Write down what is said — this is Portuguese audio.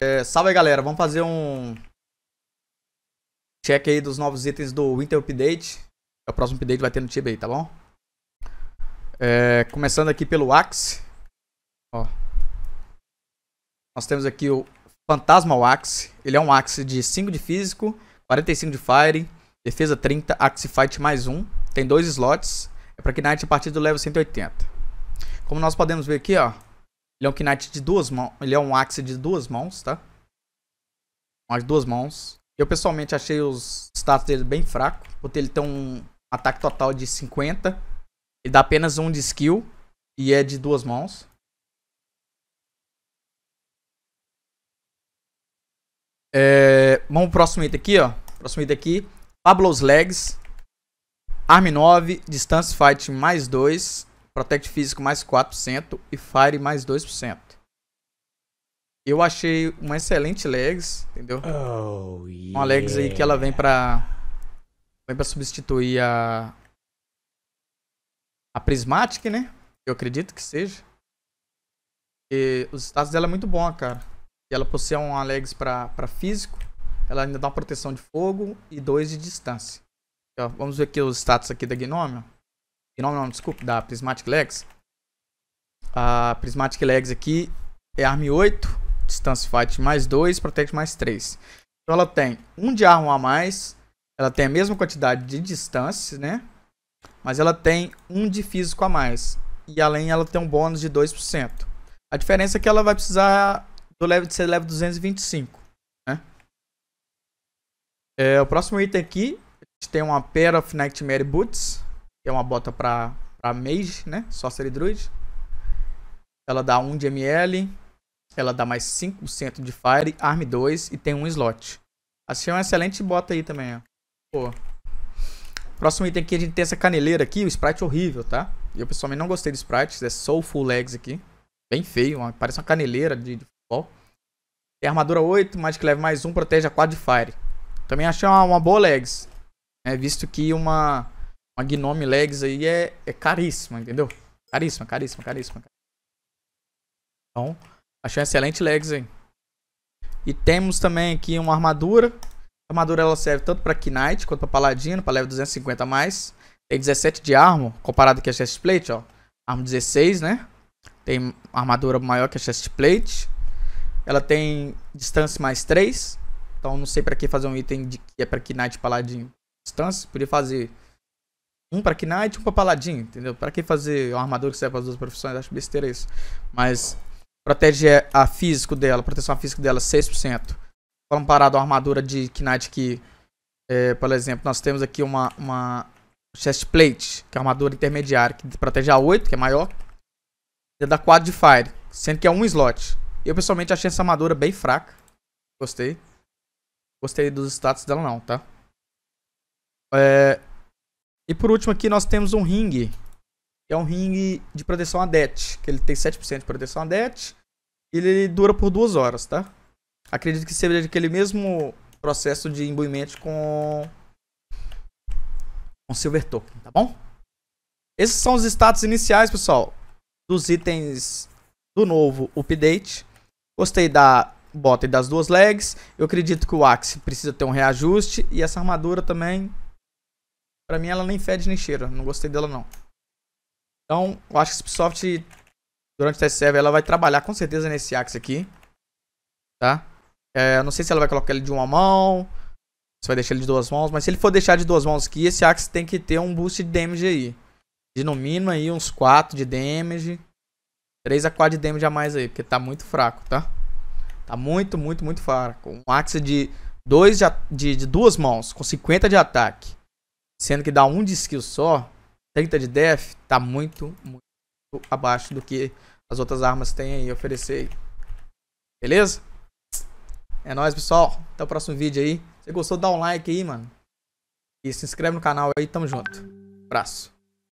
É, salve aí, galera. Vamos fazer um check aí dos novos itens do Winter Update. É o próximo update vai ter no Tibia aí, tá bom? É, começando aqui pelo Axe. Ó. Nós temos aqui o Fantasma Axe. Ele é um Axe de 5 de físico, 45 de fire, defesa 30, Axe Fight mais 1. Tem dois slots. É pra Knight a partir do level 180. Como nós podemos ver aqui, ó. Ele é um Knight de duas mãos. Ele é um Axe de duas mãos, tá? Mais duas mãos. Eu pessoalmente achei os status dele bem fraco. Porque ele tem um ataque total de 50. Ele dá apenas um de skill. E é de duas mãos. É, vamos pro próximo item aqui, ó. Próximo item aqui. Pablo's Legs. Arm 9. Distance Fight mais 2. Protect Físico mais 4% e Fire mais 2%. Eu achei uma excelente legs, entendeu? Oh, yeah. Uma legs aí que ela vem pra, vem pra substituir a, a Prismatic, né? Eu acredito que seja. E os status dela é muito bom, cara. E ela possui uma legs pra, pra físico, ela ainda dá uma proteção de fogo e dois de distância. Então, vamos ver aqui os status aqui da Gnome nome não, desculpa, da Prismatic Legs. A Prismatic Legs aqui é Arm 8, Distance Fight mais 2, Protect mais 3. Então ela tem um de arma a mais, ela tem a mesma quantidade de distância, né? Mas ela tem um de físico a mais. E além ela tem um bônus de 2%. A diferença é que ela vai precisar do level de ser level 225, né? É, o próximo item aqui, a gente tem uma Pair of Nightmare Boots que é uma bota para pra Mage, né? Sorcery Druid. Ela dá 1 de ML, ela dá mais 5% de Fire, Arm 2 e tem um slot. Achei uma excelente bota aí também, ó. Pô. Próximo item aqui, a gente tem essa caneleira aqui, o sprite horrível, tá? Eu pessoalmente não gostei do sprite, é Soulful Legs aqui. Bem feio, uma, parece uma caneleira de, de futebol. Tem armadura 8, Magic Level mais 1, protege a 4 de Fire. Também achei uma, uma boa legs. Né? Visto que uma uma Gnome Legs aí é, é caríssima, entendeu? Caríssima, caríssima, caríssima. Então, achei um excelente Legs aí. E temos também aqui uma armadura. A armadura ela serve tanto para Knight quanto para Paladino, para level 250 a mais. Tem 17 de armor, comparado com a chestplate, ó. Armo 16, né? Tem armadura maior que a chestplate. Ela tem distância mais 3. Então não sei para que fazer um item de, que é para Knight Paladino. Distância, podia fazer um pra Knight e um pra Paladin, entendeu? Pra que fazer uma armadura que serve para as duas profissões? Acho besteira isso. Mas protege a físico dela, proteção física dela 6%. Comparado a uma armadura de Knight que, é, por exemplo, nós temos aqui uma, uma chest plate, que é armadura intermediária, que protege a 8, que é maior. E dá 4 de fire, sendo que é um slot. Eu pessoalmente achei essa armadura bem fraca. Gostei. Gostei dos status dela não, tá? É, e por último aqui nós temos um ring, Que é um ring de proteção a que ele tem 7% de proteção a E ele dura por duas horas, tá? Acredito que seja aquele mesmo processo de imbuimento com com Silver Token, tá bom? Esses são os status iniciais, pessoal, dos itens do novo update. Gostei da bota e das duas legs. Eu acredito que o Axe precisa ter um reajuste e essa armadura também Pra mim ela nem fede nem cheira. Não gostei dela não. Então, eu acho que a Ubisoft, durante o test server, ela vai trabalhar com certeza nesse Axe aqui. Tá? É, não sei se ela vai colocar ele de uma mão, se vai deixar ele de duas mãos. Mas se ele for deixar de duas mãos aqui, esse Axe tem que ter um boost de damage aí. De no mínimo aí uns 4 de damage. 3 a 4 de damage a mais aí, porque tá muito fraco, tá? Tá muito, muito, muito fraco. Um Axe de dois de, de, de duas mãos, com 50 de ataque sendo que dá um de skill só, 30 de def, tá muito, muito abaixo do que as outras armas têm aí oferecer. Beleza? É nóis, pessoal. Até o próximo vídeo aí. Se gostou, dá um like aí, mano. E se inscreve no canal aí. Tamo junto. Abraço.